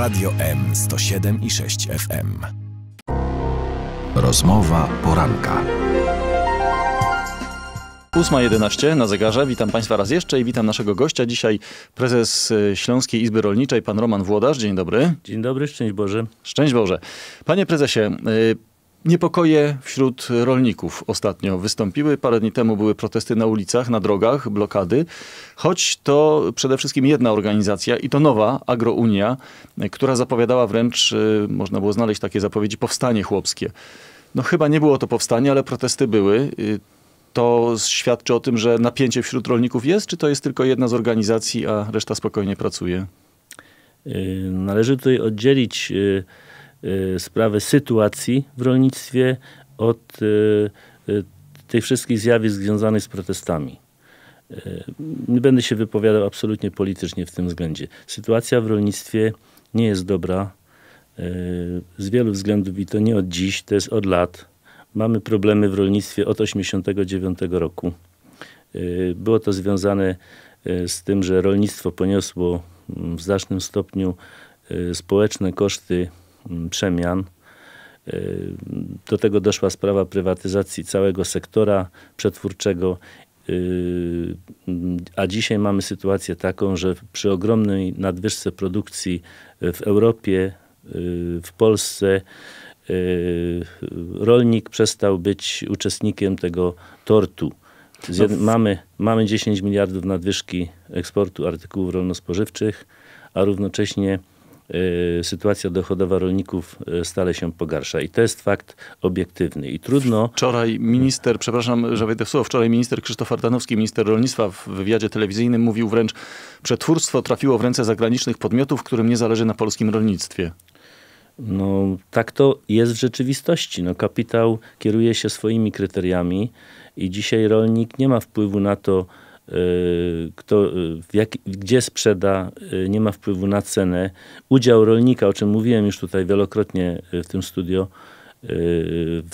Radio M 107 i 6 FM. Rozmowa poranka. 8.11 na zegarze. Witam Państwa raz jeszcze i witam naszego gościa. Dzisiaj prezes y, Śląskiej Izby Rolniczej, pan Roman Włodarz. Dzień dobry. Dzień dobry, szczęść Boże. Szczęść Boże. Panie prezesie, y, Niepokoje wśród rolników ostatnio wystąpiły. Parę dni temu były protesty na ulicach, na drogach, blokady. Choć to przede wszystkim jedna organizacja i to nowa Agrounia, która zapowiadała wręcz, y, można było znaleźć takie zapowiedzi, powstanie chłopskie. No chyba nie było to powstanie, ale protesty były. Y, to świadczy o tym, że napięcie wśród rolników jest, czy to jest tylko jedna z organizacji, a reszta spokojnie pracuje? Y, należy tutaj oddzielić Y, sprawę sytuacji w rolnictwie od y, y, tych wszystkich zjawisk związanych z protestami. Nie będę się wypowiadał absolutnie politycznie w tym względzie. Sytuacja w rolnictwie nie jest dobra z wielu względów i to nie od dziś, to jest od lat. Mamy problemy w rolnictwie od 1989 roku. Było to związane z tym, że rolnictwo poniosło mm, w znacznym stopniu społeczne koszty Mm, przemian. Y, do tego doszła sprawa prywatyzacji całego sektora przetwórczego y, a dzisiaj mamy sytuację taką, że przy ogromnej nadwyżce produkcji w Europie, y, w Polsce, rolnik przestał być uczestnikiem tego tortu. No mamy, mamy 10 miliardów nadwyżki eksportu artykułów rolno-spożywczych, a równocześnie Y, sytuacja dochodowa rolników y, stale się pogarsza. I to jest fakt obiektywny. I trudno. Wczoraj minister, przepraszam, że wejdę w słowo, wczoraj minister Krzysztof Ardanowski, minister rolnictwa w wywiadzie telewizyjnym mówił wręcz, przetwórstwo trafiło w ręce zagranicznych podmiotów, którym nie zależy na polskim rolnictwie. No, tak to jest w rzeczywistości. No, kapitał kieruje się swoimi kryteriami i dzisiaj rolnik nie ma wpływu na to, Y, kto, y, jak, gdzie sprzeda, y, nie ma wpływu na cenę. Udział rolnika, o czym mówiłem już tutaj wielokrotnie w tym studio,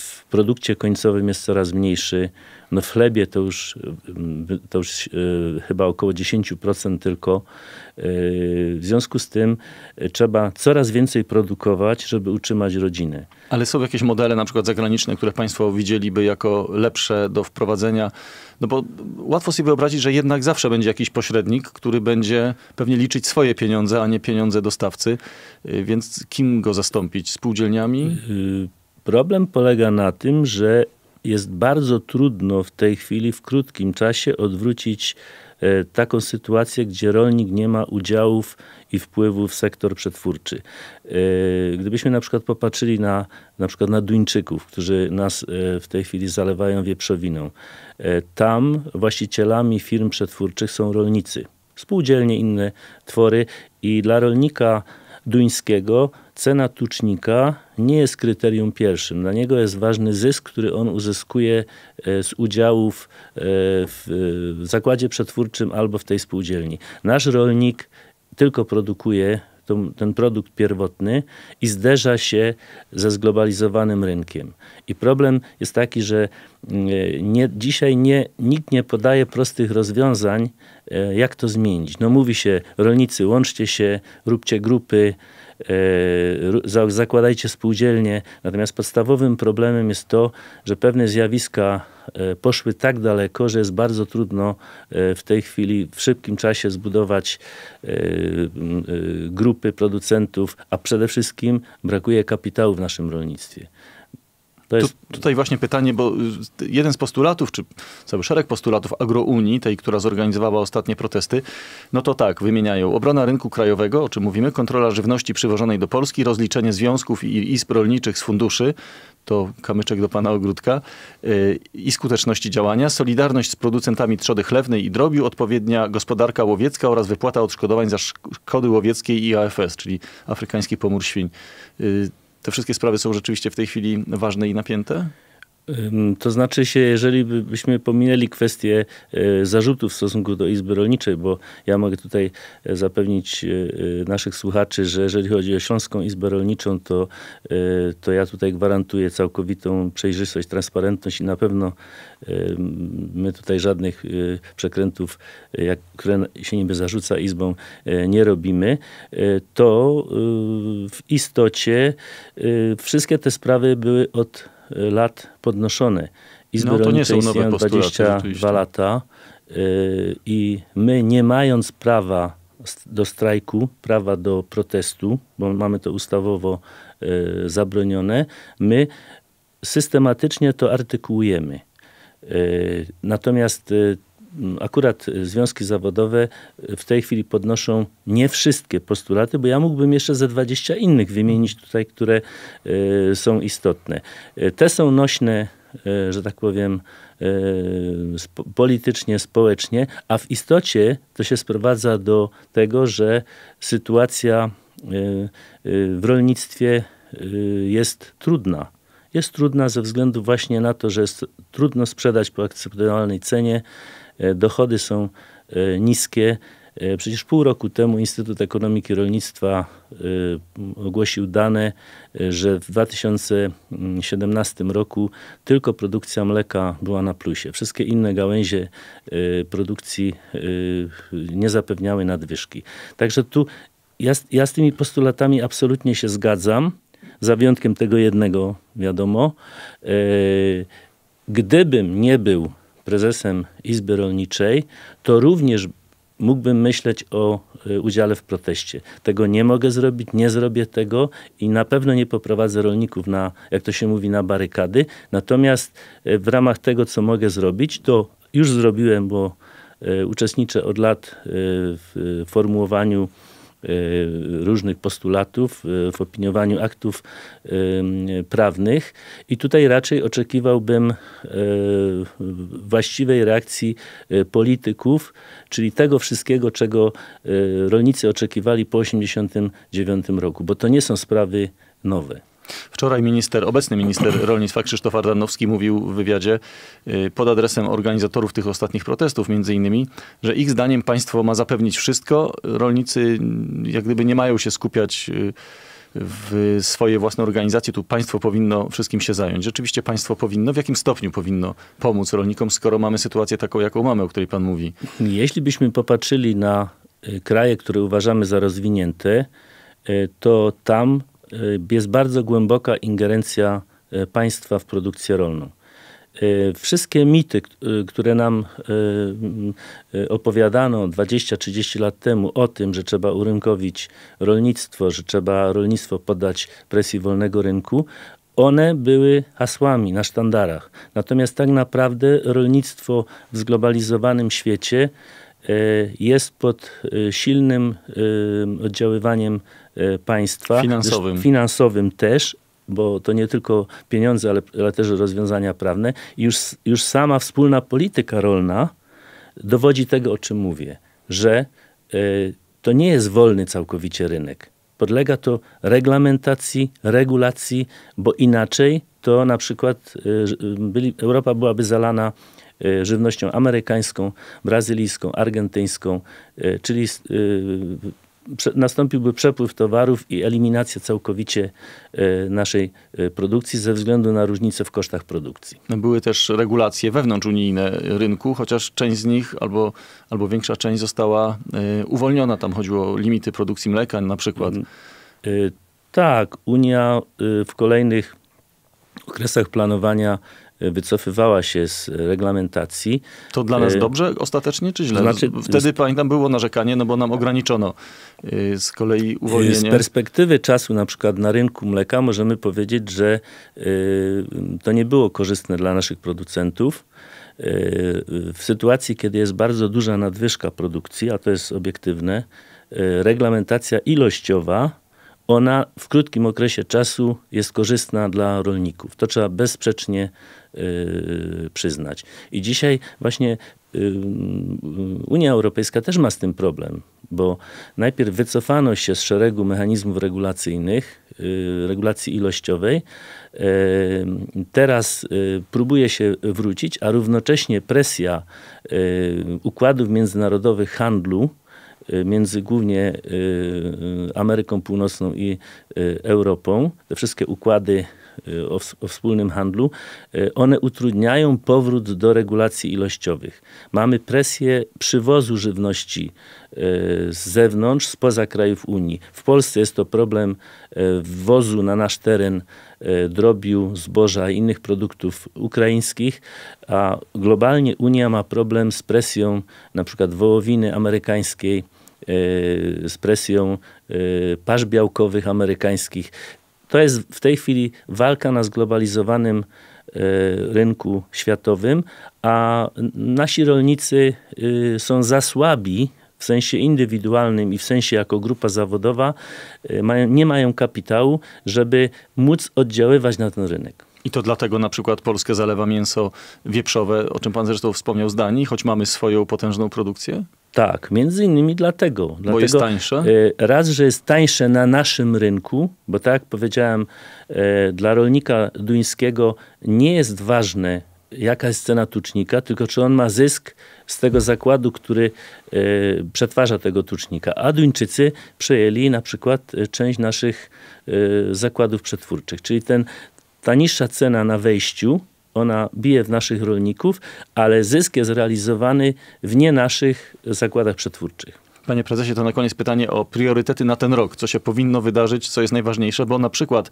w produkcie końcowym jest coraz mniejszy. No w chlebie to już, to już e, chyba około 10% tylko. E, w związku z tym e, trzeba coraz więcej produkować, żeby utrzymać rodziny. Ale są jakieś modele na przykład zagraniczne, które państwo widzieliby jako lepsze do wprowadzenia? No bo łatwo sobie wyobrazić, że jednak zawsze będzie jakiś pośrednik, który będzie pewnie liczyć swoje pieniądze, a nie pieniądze dostawcy. Więc kim go zastąpić? Spółdzielniami? Problem polega na tym, że jest bardzo trudno w tej chwili w krótkim czasie odwrócić e, taką sytuację, gdzie rolnik nie ma udziałów i wpływu w sektor przetwórczy. E, gdybyśmy na przykład popatrzyli na, na przykład na Duńczyków, którzy nas e, w tej chwili zalewają wieprzowiną. Tam właścicielami firm przetwórczych są rolnicy. Spółdzielnie, inne twory i dla rolnika Duńskiego cena tucznika nie jest kryterium pierwszym. Dla niego jest ważny zysk, który on uzyskuje e, z udziałów e, w zakładzie przetwórczym albo w tej spółdzielni. Nasz rolnik tylko produkuje ten produkt pierwotny i zderza się ze zglobalizowanym rynkiem. I problem jest taki, że Y, nie, dzisiaj nie, nikt nie podaje prostych rozwiązań, y, jak to zmienić. No mówi się, rolnicy, łączcie się, róbcie grupy, y, zakładajcie spółdzielnie. Natomiast podstawowym problemem jest to, że pewne zjawiska poszły tak daleko, że jest bardzo trudno w tej chwili w szybkim czasie zbudować grupy producentów, a przede wszystkim brakuje kapitału w naszym rolnictwie. Jest... Tu, tutaj właśnie pytanie, bo y, jeden z postulatów, czy cały szereg postulatów Agrouni, tej, która zorganizowała ostatnie protesty, no to tak, wymieniają obrona rynku krajowego, o czym mówimy, kontrola żywności przywożonej do Polski, rozliczenie związków i izb rolniczych z funduszy, to kamyczek do pana ogródka, yy, i skuteczności działania, solidarność z producentami trzody chlewnej i drobiu, odpowiednia gospodarka łowiecka oraz wypłata odszkodowań za szkody łowieckiej i AFS, czyli afrykański pomór świń. Yy, te wszystkie sprawy są rzeczywiście w tej chwili ważne i napięte? To znaczy się, jeżeli byśmy pominęli kwestię e, zarzutów w stosunku do Izby Rolniczej, bo ja mogę tutaj e, zapewnić e, naszych słuchaczy, że jeżeli chodzi o Śląską Izbę Rolniczą, to, to ja tutaj gwarantuję całkowitą przejrzystość, transparentność i na pewno my tutaj żadnych przekrętów, jak, które się niby zarzuca Izbą, nie robimy. To w istocie wszystkie te sprawy były od lat podnoszone. Izby no, to nie są nowe postulaty, 22 lata y, i my nie mając prawa do strajku, prawa do protestu, bo mamy to ustawowo y, zabronione, my systematycznie to artykułujemy. Y, natomiast akurat y, związki zawodowe y, w tej chwili podnoszą nie wszystkie postulaty, bo ja mógłbym jeszcze ze 20 innych wymienić tutaj, które y, są istotne. Te są nośne, że tak powiem, politycznie, społecznie, a w istocie to się sprowadza do tego, że sytuacja w rolnictwie jest trudna jest trudna ze względu właśnie na to, że jest trudno sprzedać po akceptowalnej cenie E, dochody są e, niskie. E, przecież pół roku temu Instytut Ekonomiki Rolnictwa ogłosił dane, że w 2017 roku tylko produkcja mleka była na plusie. Wszystkie inne gałęzie produkcji nie zapewniały nadwyżki. Także tu ja, ja z tymi postulatami absolutnie się zgadzam, za wyjątkiem tego jednego, wiadomo. Gdybym nie był prezesem Izby Rolniczej, to również mógłbym myśleć o y, udziale w proteście. Tego nie mogę zrobić, nie zrobię tego i na pewno nie poprowadzę rolników na, jak to się mówi, na barykady. Natomiast y, w ramach tego, co mogę zrobić, to już zrobiłem, bo y, uczestniczę od lat w formułowaniu Y, różnych postulatów y, w opiniowaniu aktów y, prawnych i tutaj raczej oczekiwałbym właściwej reakcji polityków, czyli tego wszystkiego, czego rolnicy oczekiwali po 1989 roku, bo to nie są sprawy nowe. Wczoraj minister, obecny minister rolnictwa Krzysztof Ardanowski mówił w wywiadzie y, pod adresem organizatorów tych ostatnich protestów między innymi, że ich zdaniem państwo ma zapewnić wszystko. Rolnicy mm, jak gdyby nie mają się skupiać y, w swoje własne organizacje, tu państwo powinno wszystkim się zająć. Rzeczywiście państwo powinno, w jakim stopniu powinno pomóc rolnikom, skoro mamy sytuację taką, jaką mamy, o której pan mówi? Jeśli byśmy popatrzyli na y, kraje, które uważamy za rozwinięte, to tam Y, jest bardzo głęboka ingerencja y, państwa w produkcję rolną. Y, wszystkie mity, które nam opowiadano 20-30 lat temu o tym, że trzeba urynkowić rolnictwo, że trzeba rolnictwo poddać presji wolnego rynku, one były hasłami na sztandarach. Natomiast tak naprawdę rolnictwo w zglobalizowanym świecie E, jest pod e, silnym e, oddziaływaniem państwa. Finansowym. Finansowym też, bo to nie tylko pieniądze, ale, ale też rozwiązania prawne. Już, już sama wspólna polityka rolna dowodzi tego, o czym mówię, że to nie jest wolny całkowicie rynek. Podlega to reglamentacji, regulacji, bo inaczej to na przykład Europa byłaby zalana Y, żywnością amerykańską, brazylijską, argentyńską, y, czyli y, nastąpiłby przepływ towarów i eliminacja całkowicie naszej produkcji ze względu na różnice w kosztach produkcji. No, były też regulacje wewnątrzunijne rynku, chociaż część z nich albo, albo większa część została uwolniona. Tam chodziło o limity produkcji mleka na przykład. Mm. Tak, Unia w kolejnych okresach planowania wycofywała się z reglamentacji. To dla nas y, dobrze ostatecznie, czy źle? Znaczy, Wtedy pamiętam było narzekanie, no bo nam ograniczono y, z kolei uwolnienie. Y, z perspektywy czasu na przykład na rynku mleka możemy powiedzieć, że to nie było korzystne dla naszych producentów w sytuacji, kiedy jest bardzo duża nadwyżka produkcji, a to jest obiektywne, reglamentacja ilościowa ona w krótkim okresie czasu jest korzystna dla rolników. To trzeba bezsprzecznie yy, przyznać. I dzisiaj właśnie yy, Unia Europejska też ma z tym problem, bo najpierw wycofano się z szeregu mechanizmów regulacyjnych, yy, regulacji ilościowej. Y, teraz y, próbuje się wrócić, a równocześnie presja układów międzynarodowych handlu Y, między głównie y, y, Ameryką Północną i Europą, te wszystkie układy o, wspólnym handlu, one utrudniają powrót do regulacji ilościowych. Mamy presję przywozu żywności z zewnątrz, spoza krajów Unii. W Polsce jest to problem wwozu na nasz teren drobiu, zboża i innych produktów ukraińskich, a globalnie Unia ma problem z presją na przykład wołowiny amerykańskiej, z presją e, pasz białkowych amerykańskich. To jest w tej chwili walka na zglobalizowanym e, rynku światowym, a nasi rolnicy e, są za słabi w sensie indywidualnym i w sensie jako grupa zawodowa mają, nie mają kapitału, żeby móc oddziaływać na ten rynek. I to dlatego na przykład Polskę zalewa mięso wieprzowe, o czym pan zresztą wspomniał z Danii, choć mamy swoją potężną produkcję? Tak, między innymi dlatego. Bo jest tańsze? E, raz, że jest tańsze na naszym rynku, bo tak jak powiedziałem, e, dla rolnika duńskiego nie jest ważne, jaka jest cena tucznika, tylko czy on ma zysk z tego zakładu, który e, przetwarza tego tucznika. A Duńczycy przejęli na przykład część naszych zakładów przetwórczych. Czyli ten, ta niższa cena na wejściu ona bije w naszych rolników, ale zysk jest realizowany w nie naszych zakładach przetwórczych. Panie prezesie, to na koniec pytanie o priorytety na ten rok. Co się powinno wydarzyć, co jest najważniejsze, bo na przykład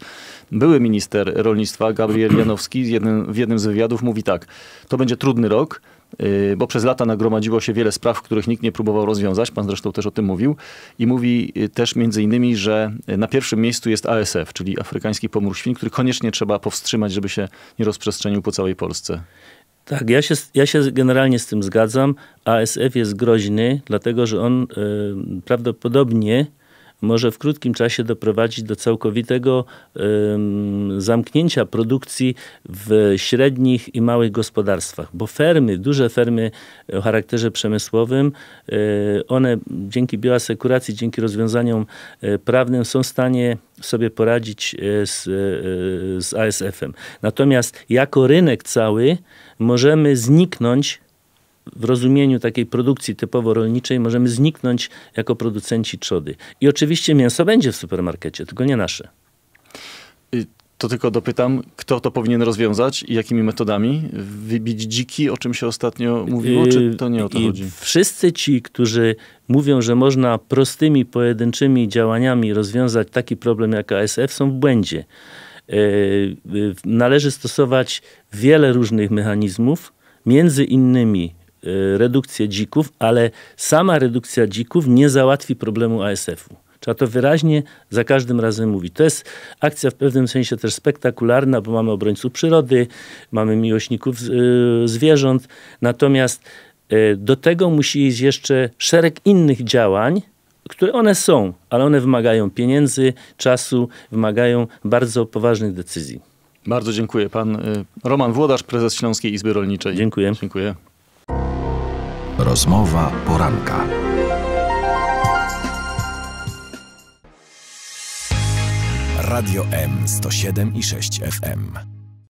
były minister rolnictwa Gabriel Janowski w jednym, w jednym z wywiadów mówi tak, to będzie trudny rok, Y, bo przez lata nagromadziło się wiele spraw, których nikt nie próbował rozwiązać. Pan zresztą też o tym mówił. I mówi y, też między innymi, że y, na pierwszym miejscu jest ASF, czyli afrykański pomór świń, który koniecznie trzeba powstrzymać, żeby się nie rozprzestrzenił po całej Polsce. Tak, ja się, ja się generalnie z tym zgadzam. ASF jest groźny, dlatego że on y, prawdopodobnie może w krótkim czasie doprowadzić do całkowitego zamknięcia produkcji w średnich i małych gospodarstwach, bo fermy, duże fermy o charakterze przemysłowym, e, one dzięki bioasekuracji, dzięki rozwiązaniom e, prawnym są w stanie sobie poradzić e, z, z ASF-em. Natomiast jako rynek cały możemy zniknąć w rozumieniu takiej produkcji typowo rolniczej możemy zniknąć jako producenci trzody. I oczywiście mięso będzie w supermarkecie, tylko nie nasze. Y, to tylko dopytam, kto to powinien rozwiązać i jakimi metodami? Wybić dziki, o czym się ostatnio mówiło, czy y, to nie o to I chodzi? Wszyscy ci, którzy mówią, że można prostymi, pojedynczymi działaniami rozwiązać taki problem jak ASF, są w błędzie. Y, należy stosować wiele różnych mechanizmów, między innymi Y, redukcję dzików, ale sama redukcja dzików nie załatwi problemu ASF-u. Trzeba to wyraźnie za każdym razem mówić. To jest akcja w pewnym sensie też spektakularna, bo mamy obrońców przyrody, mamy miłośników y, zwierząt, natomiast y, do tego musi iść jeszcze szereg innych działań, które one są, ale one wymagają pieniędzy, czasu, wymagają bardzo poważnych decyzji. Bardzo dziękuję. Pan Roman Włodarz, prezes Śląskiej Izby Rolniczej. Dziękuję. Dziękuję. Rozmowa poranka. Radio M 107 i 6 FM.